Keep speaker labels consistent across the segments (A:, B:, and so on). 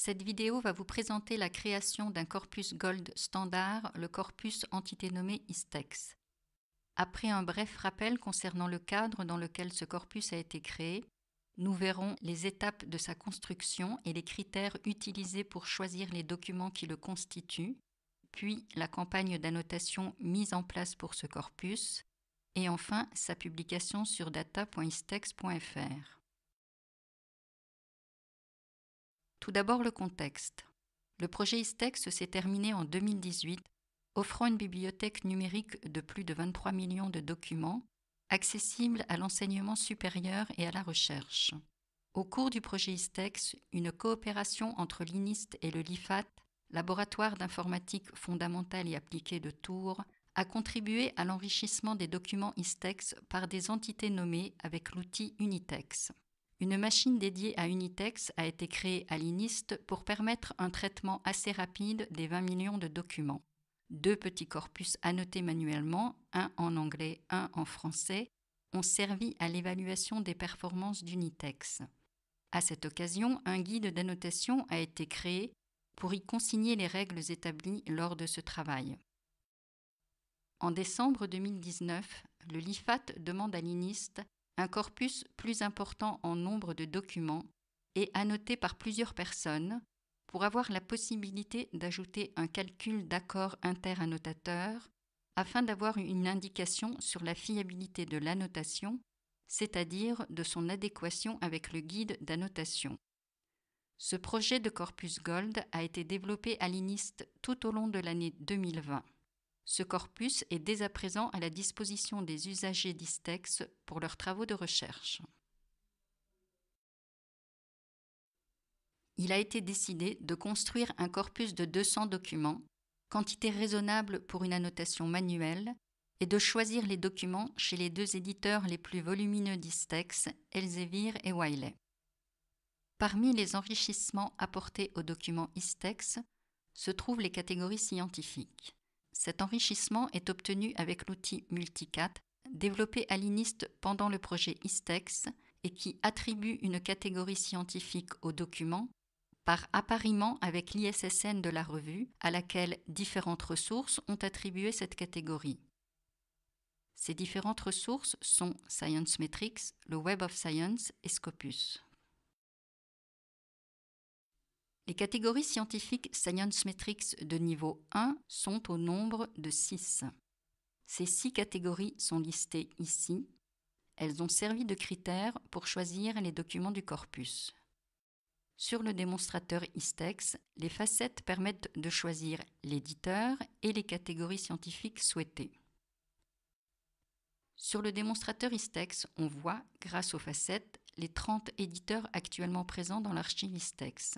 A: Cette vidéo va vous présenter la création d'un corpus Gold standard, le corpus entité nommé ISTEX. Après un bref rappel concernant le cadre dans lequel ce corpus a été créé, nous verrons les étapes de sa construction et les critères utilisés pour choisir les documents qui le constituent, puis la campagne d'annotation mise en place pour ce corpus, et enfin sa publication sur data.istex.fr. Tout d'abord le contexte. Le projet ISTEX s'est terminé en 2018, offrant une bibliothèque numérique de plus de 23 millions de documents, accessible à l'enseignement supérieur et à la recherche. Au cours du projet ISTEX, une coopération entre l'INIST et le LIFAT, laboratoire d'informatique fondamentale et appliquée de Tours, a contribué à l'enrichissement des documents ISTEX par des entités nommées avec l'outil UNITEX. Une machine dédiée à Unitex a été créée à l'INIST pour permettre un traitement assez rapide des 20 millions de documents. Deux petits corpus annotés manuellement, un en anglais, un en français, ont servi à l'évaluation des performances d'Unitex. À cette occasion, un guide d'annotation a été créé pour y consigner les règles établies lors de ce travail. En décembre 2019, le LIFAT demande à l'INIST un corpus plus important en nombre de documents et annoté par plusieurs personnes pour avoir la possibilité d'ajouter un calcul d'accord inter-annotateurs, afin d'avoir une indication sur la fiabilité de l'annotation, c'est-à-dire de son adéquation avec le guide d'annotation. Ce projet de Corpus Gold a été développé à l'INIST tout au long de l'année 2020. Ce corpus est dès à présent à la disposition des usagers d'Istex pour leurs travaux de recherche. Il a été décidé de construire un corpus de 200 documents, quantité raisonnable pour une annotation manuelle, et de choisir les documents chez les deux éditeurs les plus volumineux d'Istex, Elsevier et Wiley. Parmi les enrichissements apportés aux documents ISTEX se trouvent les catégories scientifiques. Cet enrichissement est obtenu avec l'outil Multicat, développé à l'INIST pendant le projet ISTEX et qui attribue une catégorie scientifique au document par appariement avec l'ISSN de la revue, à laquelle différentes ressources ont attribué cette catégorie. Ces différentes ressources sont Science Metrics, le Web of Science et Scopus. Les catégories scientifiques Science Metrics de niveau 1 sont au nombre de 6. Ces 6 catégories sont listées ici. Elles ont servi de critères pour choisir les documents du corpus. Sur le démonstrateur ISTEX, les facettes permettent de choisir l'éditeur et les catégories scientifiques souhaitées. Sur le démonstrateur ISTEX, on voit, grâce aux facettes, les 30 éditeurs actuellement présents dans l'archive ISTEX.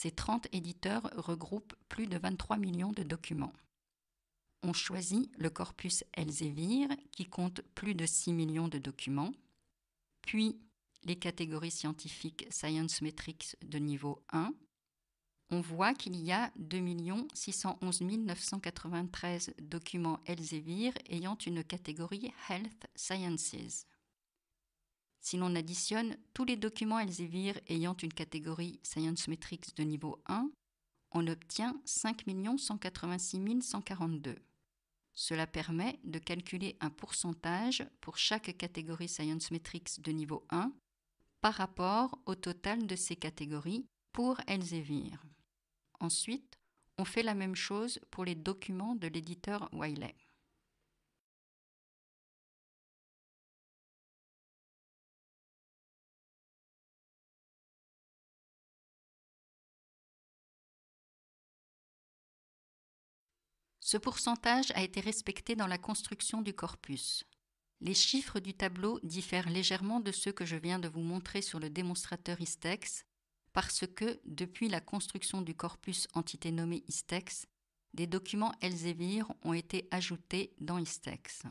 A: Ces 30 éditeurs regroupent plus de 23 millions de documents. On choisit le corpus Elsevier qui compte plus de 6 millions de documents, puis les catégories scientifiques Science Metrics de niveau 1. On voit qu'il y a 2 611 993 documents Elsevier ayant une catégorie Health Sciences. Si l'on additionne tous les documents Elsevier ayant une catégorie Science Metrics de niveau 1, on obtient 5 186 142. Cela permet de calculer un pourcentage pour chaque catégorie Science Metrics de niveau 1 par rapport au total de ces catégories pour Elsevier. Ensuite, on fait la même chose pour les documents de l'éditeur Wiley. Ce pourcentage a été respecté dans la construction du corpus. Les chiffres du tableau diffèrent légèrement de ceux que je viens de vous montrer sur le démonstrateur ISTEX parce que, depuis la construction du corpus entité nommée ISTEX, des documents Elsevier ont été ajoutés dans ISTEX.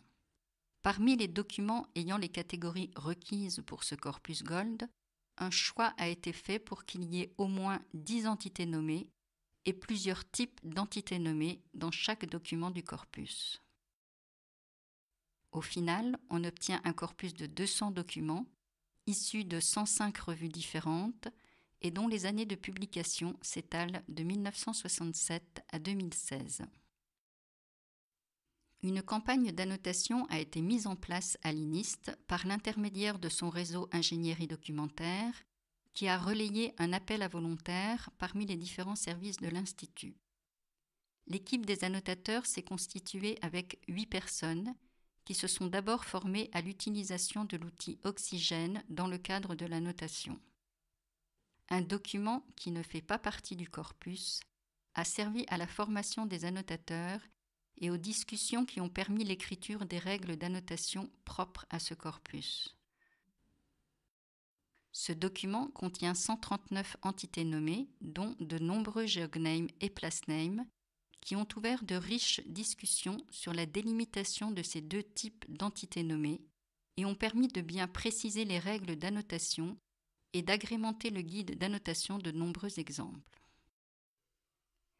A: Parmi les documents ayant les catégories requises pour ce corpus Gold, un choix a été fait pour qu'il y ait au moins 10 entités nommées et plusieurs types d'entités nommées dans chaque document du corpus. Au final, on obtient un corpus de 200 documents, issus de 105 revues différentes, et dont les années de publication s'étalent de 1967 à 2016. Une campagne d'annotation a été mise en place à l'INIST par l'intermédiaire de son réseau ingénierie documentaire qui a relayé un appel à volontaires parmi les différents services de l'Institut. L'équipe des annotateurs s'est constituée avec huit personnes qui se sont d'abord formées à l'utilisation de l'outil Oxygène dans le cadre de l'annotation. Un document qui ne fait pas partie du corpus a servi à la formation des annotateurs et aux discussions qui ont permis l'écriture des règles d'annotation propres à ce corpus. Ce document contient 139 entités nommées, dont de nombreux geognames et placenames, qui ont ouvert de riches discussions sur la délimitation de ces deux types d'entités nommées et ont permis de bien préciser les règles d'annotation et d'agrémenter le guide d'annotation de nombreux exemples.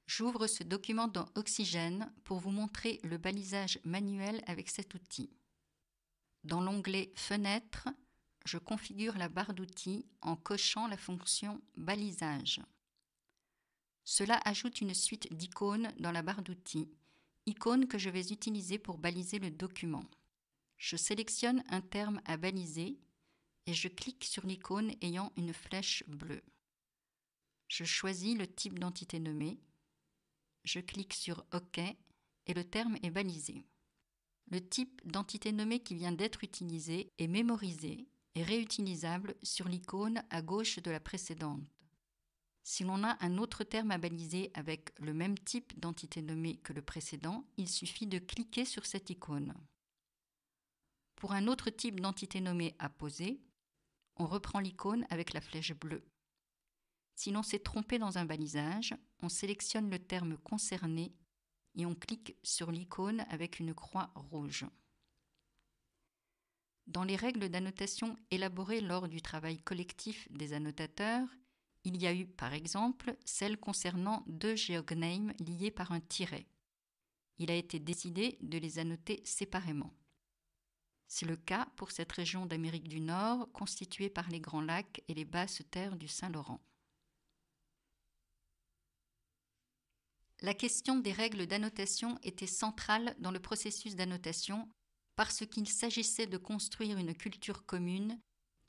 A: J'ouvre ce document dans Oxygène pour vous montrer le balisage manuel avec cet outil. Dans l'onglet Fenêtre, je configure la barre d'outils en cochant la fonction balisage. Cela ajoute une suite d'icônes dans la barre d'outils, icônes que je vais utiliser pour baliser le document. Je sélectionne un terme à baliser et je clique sur l'icône ayant une flèche bleue. Je choisis le type d'entité nommée, je clique sur OK et le terme est balisé. Le type d'entité nommée qui vient d'être utilisé est mémorisé est réutilisable sur l'icône à gauche de la précédente. Si l'on a un autre terme à baliser avec le même type d'entité nommée que le précédent, il suffit de cliquer sur cette icône. Pour un autre type d'entité nommée à poser, on reprend l'icône avec la flèche bleue. Si l'on s'est trompé dans un balisage, on sélectionne le terme concerné et on clique sur l'icône avec une croix rouge. Dans les règles d'annotation élaborées lors du travail collectif des annotateurs, il y a eu par exemple celle concernant deux géognames liés par un tiret. Il a été décidé de les annoter séparément. C'est le cas pour cette région d'Amérique du Nord constituée par les Grands Lacs et les basses terres du Saint-Laurent. La question des règles d'annotation était centrale dans le processus d'annotation parce qu'il s'agissait de construire une culture commune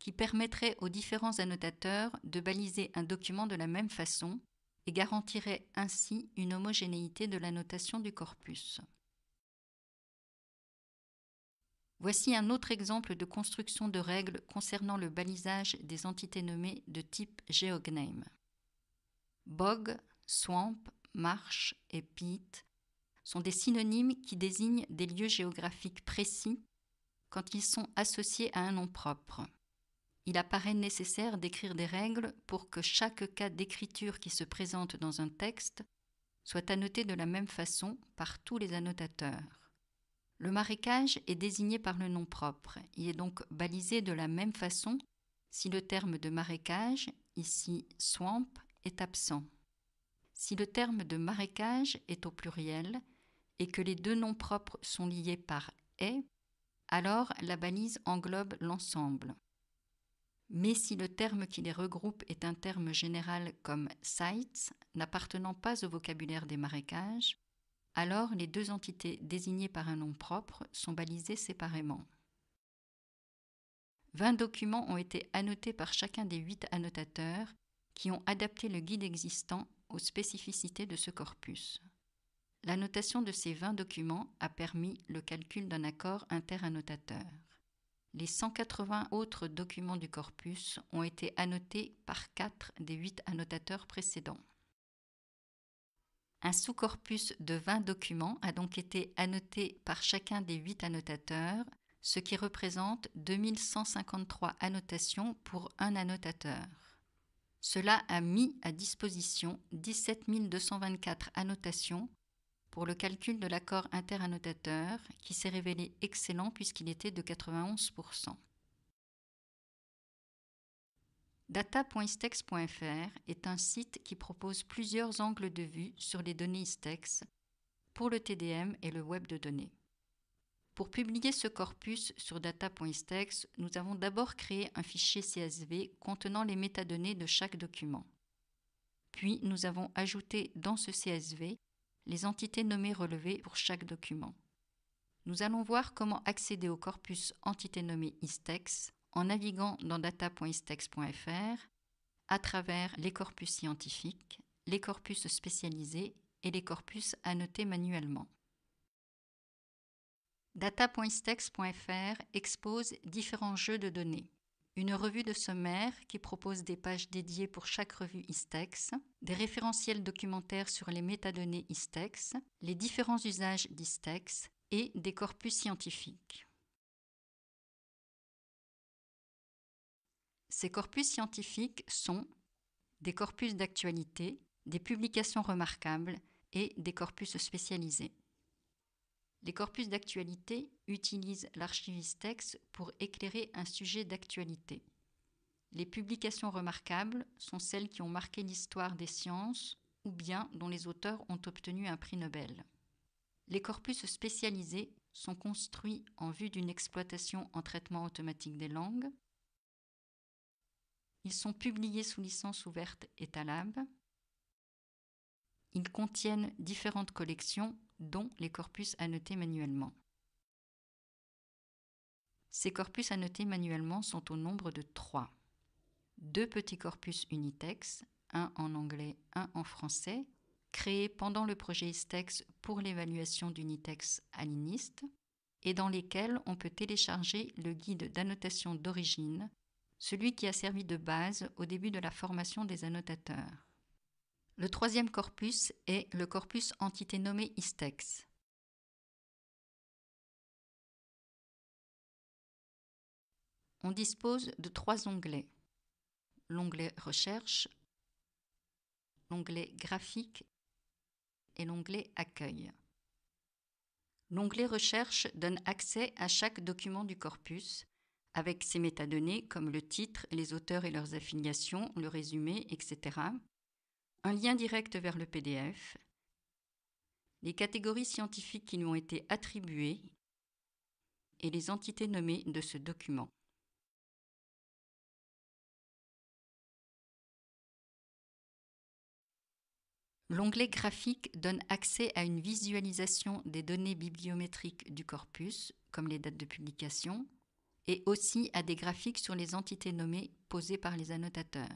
A: qui permettrait aux différents annotateurs de baliser un document de la même façon et garantirait ainsi une homogénéité de l'annotation du corpus. Voici un autre exemple de construction de règles concernant le balisage des entités nommées de type Geogname. Bog, swamp, marsh et pit sont des synonymes qui désignent des lieux géographiques précis quand ils sont associés à un nom propre. Il apparaît nécessaire d'écrire des règles pour que chaque cas d'écriture qui se présente dans un texte soit annoté de la même façon par tous les annotateurs. Le marécage est désigné par le nom propre. Il est donc balisé de la même façon si le terme de marécage, ici swamp, est absent. Si le terme de marécage est au pluriel, et que les deux noms propres sont liés par et », alors la balise englobe l'ensemble. Mais si le terme qui les regroupe est un terme général comme sites, n'appartenant pas au vocabulaire des marécages, alors les deux entités désignées par un nom propre sont balisées séparément. 20 documents ont été annotés par chacun des huit annotateurs qui ont adapté le guide existant aux spécificités de ce corpus. L'annotation de ces 20 documents a permis le calcul d'un accord interannotateur. Les 180 autres documents du corpus ont été annotés par 4 des 8 annotateurs précédents. Un sous-corpus de 20 documents a donc été annoté par chacun des 8 annotateurs, ce qui représente 2153 annotations pour un annotateur. Cela a mis à disposition 17 224 annotations pour le calcul de l'accord interannotateur qui s'est révélé excellent puisqu'il était de 91%. Data.istex.fr est un site qui propose plusieurs angles de vue sur les données ISTEX pour le TDM et le web de données. Pour publier ce corpus sur data.istex, nous avons d'abord créé un fichier CSV contenant les métadonnées de chaque document. Puis nous avons ajouté dans ce CSV les entités nommées relevées pour chaque document. Nous allons voir comment accéder au corpus entité nommée ISTEX en naviguant dans data.istex.fr à travers les corpus scientifiques, les corpus spécialisés et les corpus annotés manuellement. Data.istex.fr expose différents jeux de données une revue de sommaire qui propose des pages dédiées pour chaque revue ISTEX, des référentiels documentaires sur les métadonnées ISTEX, les différents usages d'ISTEX et des corpus scientifiques. Ces corpus scientifiques sont des corpus d'actualité, des publications remarquables et des corpus spécialisés. Les corpus d'actualité utilisent l'archivistex pour éclairer un sujet d'actualité. Les publications remarquables sont celles qui ont marqué l'histoire des sciences ou bien dont les auteurs ont obtenu un prix Nobel. Les corpus spécialisés sont construits en vue d'une exploitation en traitement automatique des langues. Ils sont publiés sous licence ouverte et talab. Ils contiennent différentes collections, dont les corpus annotés manuellement. Ces corpus annotés manuellement sont au nombre de trois. Deux petits corpus Unitex, un en anglais, un en français, créés pendant le projet ISTEX pour l'évaluation d'Unitex à l'INIST, et dans lesquels on peut télécharger le guide d'annotation d'origine, celui qui a servi de base au début de la formation des annotateurs. Le troisième corpus est le corpus entité nommée Istex. On dispose de trois onglets. L'onglet Recherche, l'onglet Graphique et l'onglet Accueil. L'onglet Recherche donne accès à chaque document du corpus, avec ses métadonnées comme le titre, les auteurs et leurs affiliations, le résumé, etc., un lien direct vers le PDF, les catégories scientifiques qui nous ont été attribuées et les entités nommées de ce document. L'onglet graphique donne accès à une visualisation des données bibliométriques du corpus, comme les dates de publication, et aussi à des graphiques sur les entités nommées posées par les annotateurs.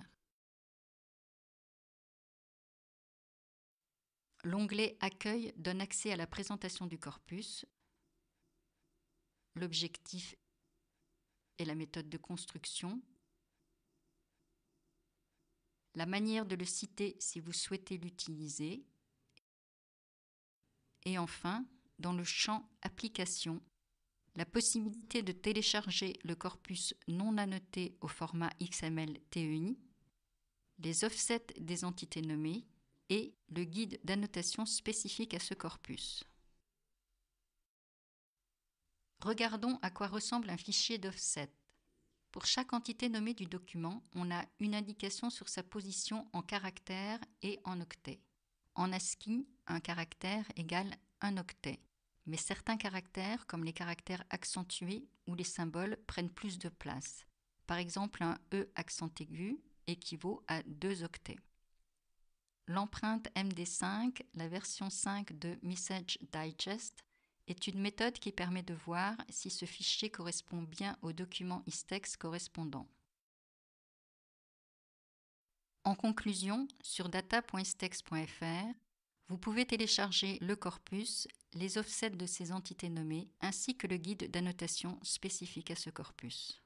A: L'onglet Accueil donne accès à la présentation du corpus, l'objectif et la méthode de construction, la manière de le citer si vous souhaitez l'utiliser, et enfin, dans le champ Application, la possibilité de télécharger le corpus non annoté au format XML TEI, les offsets des entités nommées, et le guide d'annotation spécifique à ce corpus. Regardons à quoi ressemble un fichier d'offset. Pour chaque entité nommée du document, on a une indication sur sa position en caractères et en octets. En ASCII, un caractère égale un octet, mais certains caractères, comme les caractères accentués ou les symboles, prennent plus de place. Par exemple, un E accent aigu équivaut à deux octets. L'empreinte MD5, la version 5 de Message Digest, est une méthode qui permet de voir si ce fichier correspond bien au document ISTEX correspondant. En conclusion, sur data.istex.fr, vous pouvez télécharger le corpus, les offsets de ces entités nommées, ainsi que le guide d'annotation spécifique à ce corpus.